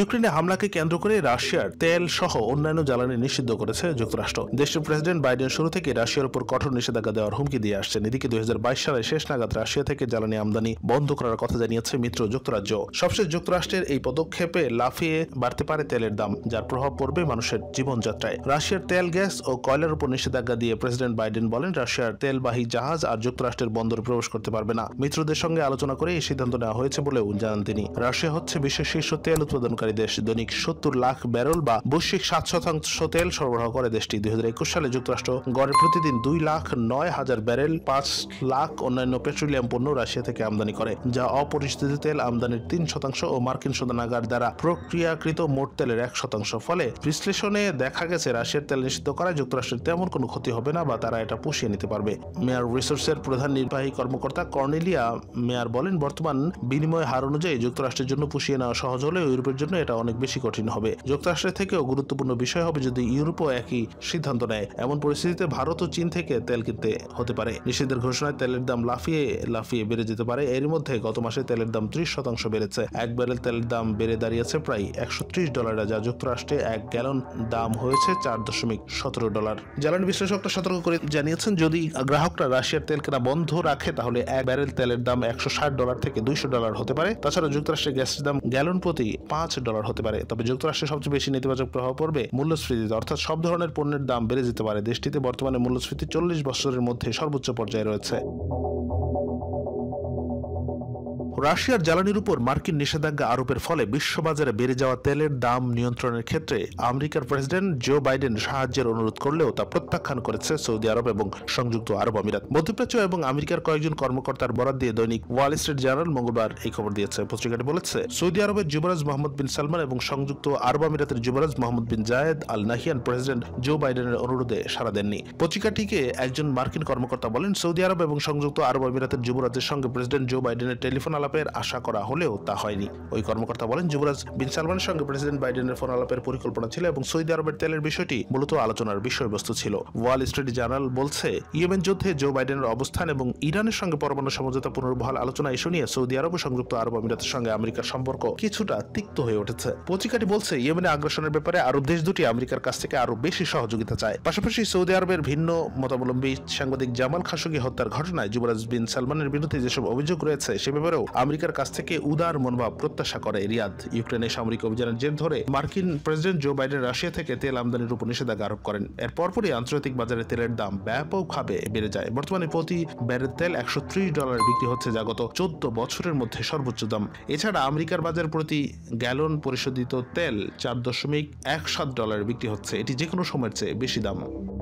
ইউক্রেনে হামলাকে কেন্দ্র করে রাশিয়ার তেল সহ অন্যান্য জ্বালানি নিষিদ্ধ করেছে যুক্তরাষ্ট্র দেশটির প্রেসিডেন্ট বাইডেন শুরু থেকে রাশিয়ার উপর কঠোর নিষেধাজ্ঞা দেওয়ার হুমকি দিয়ে আসছেন এদিকে দুই সালে শেষ নাগাদ রাশিয়া থেকে জ্বালানি আমদানি বন্ধ করার কথা জানিয়েছে মিত্র যুক্তরাজ্য সবশেষ যুক্তরাষ্ট্রের এই পদক্ষেপে লাফিয়ে বাড়তে পারে তেলের দাম যার প্রভাব পড়বে মানুষের জীবনযাত্রায় রাশিয়ার তেল গ্যাস ও কয়লার উপর নিষেধাজ্ঞা দিয়ে প্রেসিডেন্ট বাইডেন বলেন রাশিয়ার তেলবাহী জাহাজ আর যুক্তরাষ্ট্রের বন্দরে প্রবেশ করতে পারবে না মিত্রদের সঙ্গে আলোচনা করে এই সিদ্ধান্ত নেওয়া হয়েছে বলেও জানান তিনি রাশিয়া হচ্ছে বিশ্বের শীর্ষ তেল উৎপাদন সরবরাহকারী দেশ দৈনিক সত্তর লাখ ব্যারল বা বৈশ্বিক সাত শতাংশ তেল সরবরাহ করে দেশটি দুই সালে যুক্তরাষ্ট্র গড়ে প্রতিদিন দুই লাখ নয় হাজার ব্যারেল পাঁচ লাখ অন্যান্য পেট্রোলিয়াম পণ্য রাশিয়া থেকে আমদানি করে যা অপরিস্থিত তেল আমদানির তিন শতাংশ ও মার্কিন শোধনাগার দ্বারা প্রক্রিয়াকৃত মোট তেলের এক শতাংশ ফলে বিশ্লেষণে দেখা গেছে রাশিয়ার তেল নিষিদ্ধ করায় যুক্তরাষ্ট্রের তেমন কোনো ক্ষতি হবে না বা তারা এটা পুষিয়ে নিতে পারবে মেয়ার রিসোর্সের প্রধান নির্বাহী কর্মকর্তা কর্নেলিয়া মেয়ার বলেন বর্তমান বিনিময় হার অনুযায়ী যুক্তরাষ্ট্রের জন্য পুষিয়ে নেওয়া সহজ হলে ইউরোপের জন্য জন্য এটা অনেক বেশি কঠিন হবে যুক্তরাষ্ট্রের থেকেও গুরুত্বপূর্ণ বিষয় হবে যদি ইউরোপও একই সিদ্ধান্ত নেয় এমন পরিস্থিতিতে ভারত ও চীন থেকে তেল কিনতে হতে পারে নিষেধের ঘোষণায় তেলের দাম লাফিয়ে লাফিয়ে বেড়ে যেতে পারে এর মধ্যে গত মাসে তেলের দাম ত্রিশ শতাংশ বেড়েছে এক ব্যারেল তেলের দাম বেড়ে দাঁড়িয়েছে প্রায় একশো ত্রিশ ডলারে যা যুক্তরাষ্ট্রে এক গ্যালন দাম হয়েছে চার দশমিক সতেরো ডলার জ্বালানি বিশ্লেষকরা সতর্ক করে জানিয়েছেন যদি গ্রাহকরা রাশিয়ার তেল কেনা বন্ধ রাখে তাহলে এক ব্যারেল তেলের দাম একশো ষাট ডলার থেকে দুইশো ডলার হতে পারে তাছাড়া যুক্তরাষ্ট্রের গ্যাসের দাম গ্যালন প্রতি পাঁচ ডলার হতে পারে তবে যুক্তরাষ্ট্রে সবচেয়ে বেশি নেতিবাচক প্রভাব পড়বে মূল্যস্ফীতিতে অর্থাৎ সব ধরনের পণ্যের দাম বেড়ে যেতে পারে দেশটিতে বর্তমানে মূল্যস্ফীতি চল্লিশ বছরের মধ্যে সর্বোচ্চ পর্যায়ে রয়েছে রাশিয়ার জ্বালানির উপর মার্কিন নিষেধাজ্ঞা আরোপের ফলে বিশ্ববাজারে বেড়ে যাওয়া তেলের দাম নিয়ন্ত্রণের ক্ষেত্রে আমেরিকার প্রেসিডেন্ট জো বাইডেন সাহায্যের অনুরোধ করলেও তা প্রত্যাখ্যান করেছে সৌদি আরব এবং সংযুক্ত আরব আমিরাত মধ্যপ্রাচ্য এবং আমেরিকার কয়েকজন কর্মকর্তার বরাদ দিয়ে দৈনিক ওয়াল স্ট্রিট জার্নাল মঙ্গলবার এই খবর দিয়েছে পত্রিকাটি বলেছে সৌদি আরবের যুবরাজ মোহাম্মদ বিন সালমান এবং সংযুক্ত আরব আমিরাতের যুবরাজ Mohammed bin Zayed Al Nahyan president Joe বাইডেনের অনুরোধে সাড়া দেননি পত্রিকাটিকে একজন মার্কিন কর্মকর্তা বলেন সৌদি আরব এবং সংযুক্ত আরব আমিরাতের যুবরাজের সঙ্গে প্রেসিডেন্ট জো বাইডেনের টেলিফোন আলাপের আশা করা হলেও তা হয়নি ওই কর্মকর্তা বলেন যুবরাজ বিন সালমানের সঙ্গে প্রেসিডেন্ট বাইডেনের ফোন আলাপের পরিকল্পনা ছিল এবং সৌদি আরবের তেলের বিষয়টি মূলত আলোচনার বিষয়বস্তু ছিল ওয়াল স্ট্রিট জার্নাল বলছে ইয়েমেন যুদ্ধে জো বাইডেনের অবস্থান এবং ইরানের সঙ্গে পরমাণু সমঝোতা পুনর্বহাল আলোচনা ইস্যু নিয়ে সৌদি আরব ও সংযুক্ত আরব আমিরাতের সঙ্গে আমেরিকার সম্পর্ক কিছুটা তিক্ত হয়ে উঠেছে পত্রিকাটি বলছে ইয়েমেনে আগ্রাসনের ব্যাপারে আরব দেশ দুটি আমেরিকার কাছ থেকে আরো বেশি সহযোগিতা চায় পাশাপাশি সৌদি আরবের ভিন্ন মতাবলম্বী সাংবাদিক জামাল খাসুগি হত্যার ঘটনায় যুবরাজ বিন সালমানের বিরুদ্ধে যেসব অভিযোগ রয়েছে সে ব্যাপারেও আমেরিকার কাছ থেকে উদার মনোভাব প্রত্যাশা করে রিয়াদ ইউক্রেনে সামরিক অভিযানের জের ধরে মার্কিন প্রেসিডেন্ট জো বাইডেন রাশিয়া থেকে তেল আমদানির উপর নিষেধাজ্ঞা আরোপ করেন এর পরপরই আন্তর্জাতিক বাজারে তেলের দাম ব্যাপকভাবে বেড়ে যায় বর্তমানে প্রতি ব্যারেল তেল একশো ডলার বিক্রি হচ্ছে যা গত চোদ্দ বছরের মধ্যে সর্বোচ্চ দাম এছাড়া আমেরিকার বাজার প্রতি গ্যালন পরিশোধিত তেল চার দশমিক এক সাত ডলার বিক্রি হচ্ছে এটি যে কোনো সময়ের চেয়ে বেশি দাম